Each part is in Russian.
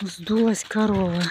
Сдулась корова.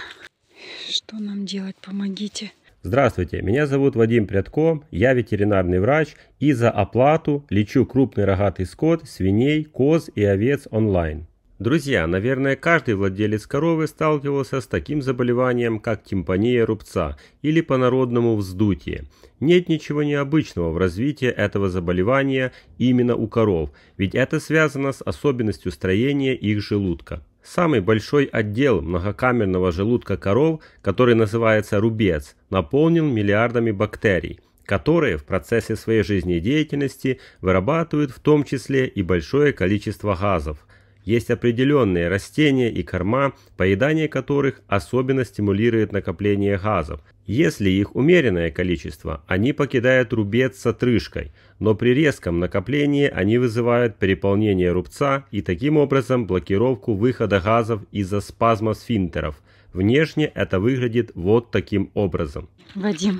Что нам делать? Помогите. Здравствуйте, меня зовут Вадим Прядко, я ветеринарный врач и за оплату лечу крупный рогатый скот, свиней, коз и овец онлайн. Друзья, наверное, каждый владелец коровы сталкивался с таким заболеванием, как тимпания рубца или по-народному вздутие. Нет ничего необычного в развитии этого заболевания именно у коров, ведь это связано с особенностью строения их желудка. Самый большой отдел многокамерного желудка коров, который называется рубец, наполнен миллиардами бактерий, которые в процессе своей жизнедеятельности вырабатывают в том числе и большое количество газов. Есть определенные растения и корма, поедание которых особенно стимулирует накопление газов, если их умеренное количество, они покидают рубец с отрыжкой, но при резком накоплении они вызывают переполнение рубца и таким образом блокировку выхода газов из-за спазма сфинтеров. Внешне это выглядит вот таким образом. Вадим,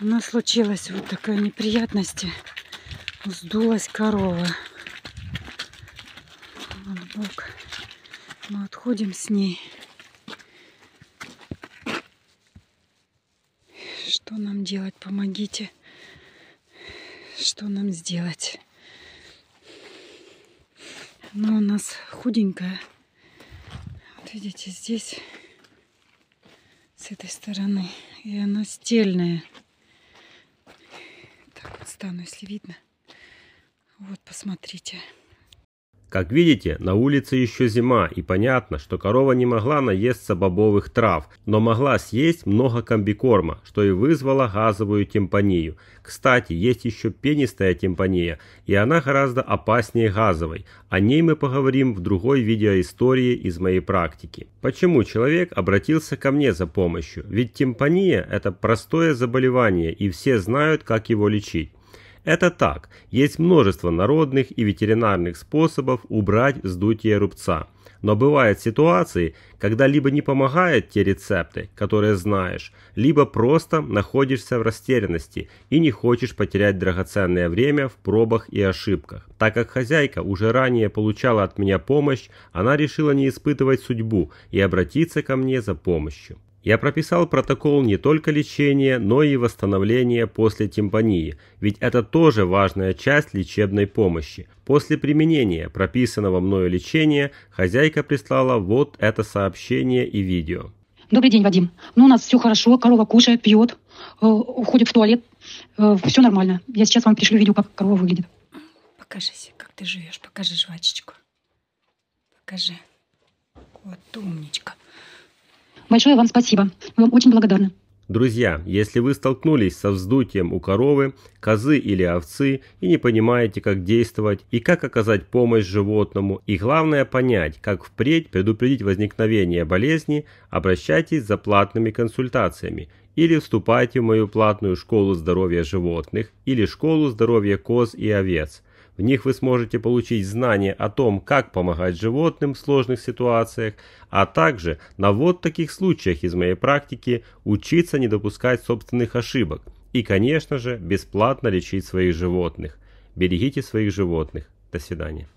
у нас случилась вот такая неприятность. Сдулась корова. Вот бок. Мы отходим с ней. Что нам делать? Помогите. Что нам сделать? Она у нас худенькая. Вот видите, здесь, с этой стороны. И она стельная. Так вот стану, если видно. Вот, посмотрите. Посмотрите. Как видите, на улице еще зима, и понятно, что корова не могла наесться бобовых трав, но могла съесть много комбикорма, что и вызвало газовую тимпанию. Кстати, есть еще пенистая тимпания, и она гораздо опаснее газовой. О ней мы поговорим в другой видеоистории из моей практики. Почему человек обратился ко мне за помощью? Ведь тимпания – это простое заболевание, и все знают, как его лечить. Это так, есть множество народных и ветеринарных способов убрать вздутие рубца. Но бывают ситуации, когда либо не помогают те рецепты, которые знаешь, либо просто находишься в растерянности и не хочешь потерять драгоценное время в пробах и ошибках. Так как хозяйка уже ранее получала от меня помощь, она решила не испытывать судьбу и обратиться ко мне за помощью. Я прописал протокол не только лечения, но и восстановления после тимпании, ведь это тоже важная часть лечебной помощи. После применения прописанного мною лечения хозяйка прислала вот это сообщение и видео. Добрый день, Вадим. Ну, у нас все хорошо, корова кушает, пьет, э, уходит в туалет. Э, все нормально. Я сейчас вам пришлю видео, как корова выглядит. Покажись, как ты живешь. Покажи жвачечку. Покажи. Вот умничка. Большое вам спасибо. вам очень благодарна. Друзья, если вы столкнулись со вздутием у коровы, козы или овцы и не понимаете, как действовать и как оказать помощь животному, и главное понять, как впредь предупредить возникновение болезни, обращайтесь за платными консультациями или вступайте в мою платную школу здоровья животных или школу здоровья коз и овец – в них вы сможете получить знания о том, как помогать животным в сложных ситуациях, а также на вот таких случаях из моей практики учиться не допускать собственных ошибок и, конечно же, бесплатно лечить своих животных. Берегите своих животных. До свидания.